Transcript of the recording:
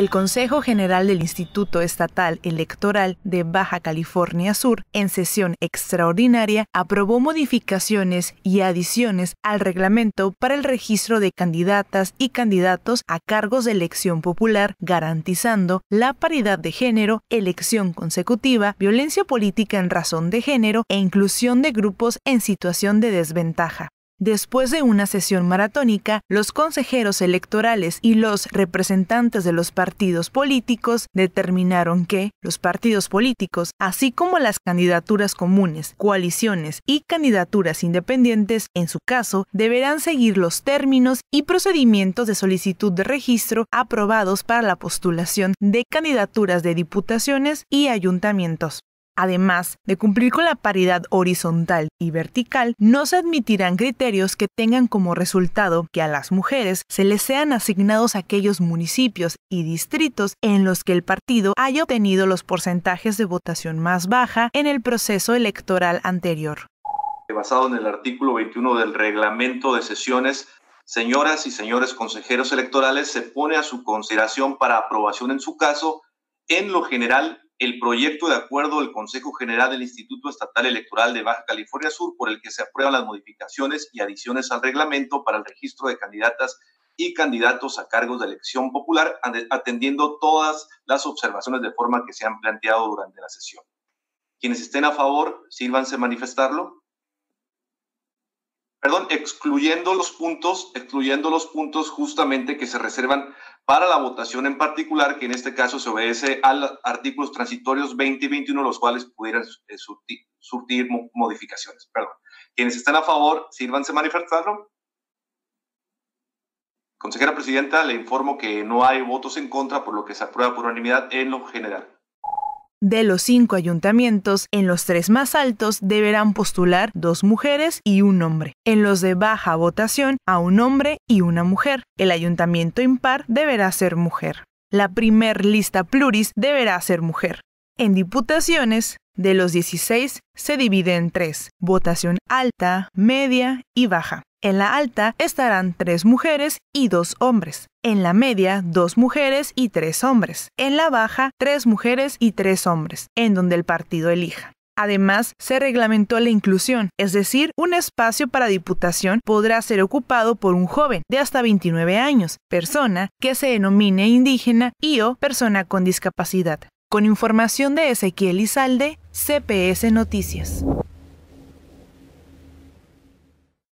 el Consejo General del Instituto Estatal Electoral de Baja California Sur, en sesión extraordinaria, aprobó modificaciones y adiciones al reglamento para el registro de candidatas y candidatos a cargos de elección popular, garantizando la paridad de género, elección consecutiva, violencia política en razón de género e inclusión de grupos en situación de desventaja. Después de una sesión maratónica, los consejeros electorales y los representantes de los partidos políticos determinaron que los partidos políticos, así como las candidaturas comunes, coaliciones y candidaturas independientes, en su caso, deberán seguir los términos y procedimientos de solicitud de registro aprobados para la postulación de candidaturas de diputaciones y ayuntamientos. Además de cumplir con la paridad horizontal y vertical, no se admitirán criterios que tengan como resultado que a las mujeres se les sean asignados aquellos municipios y distritos en los que el partido haya obtenido los porcentajes de votación más baja en el proceso electoral anterior. Basado en el artículo 21 del reglamento de sesiones, señoras y señores consejeros electorales, se pone a su consideración para aprobación en su caso, en lo general el proyecto de acuerdo del Consejo General del Instituto Estatal Electoral de Baja California Sur por el que se aprueban las modificaciones y adiciones al reglamento para el registro de candidatas y candidatos a cargos de elección popular, atendiendo todas las observaciones de forma que se han planteado durante la sesión. Quienes estén a favor, sírvanse manifestarlo perdón, excluyendo los puntos, excluyendo los puntos justamente que se reservan para la votación en particular, que en este caso se obedece a los artículos transitorios 20 y 21, los cuales pudieran eh, surtir, modificaciones. Perdón. Quienes están a favor, sírvanse manifestarlo. Consejera Presidenta, le informo que no hay votos en contra, por lo que se aprueba por unanimidad en lo general. De los cinco ayuntamientos, en los tres más altos deberán postular dos mujeres y un hombre. En los de baja votación, a un hombre y una mujer. El ayuntamiento impar deberá ser mujer. La primer lista pluris deberá ser mujer. En diputaciones, de los 16 se divide en tres, votación alta, media y baja. En la alta estarán tres mujeres y dos hombres. En la media, dos mujeres y tres hombres. En la baja, tres mujeres y tres hombres, en donde el partido elija. Además, se reglamentó la inclusión, es decir, un espacio para diputación podrá ser ocupado por un joven de hasta 29 años, persona que se denomine indígena y o persona con discapacidad. Con información de Ezequiel Izalde, CPS Noticias.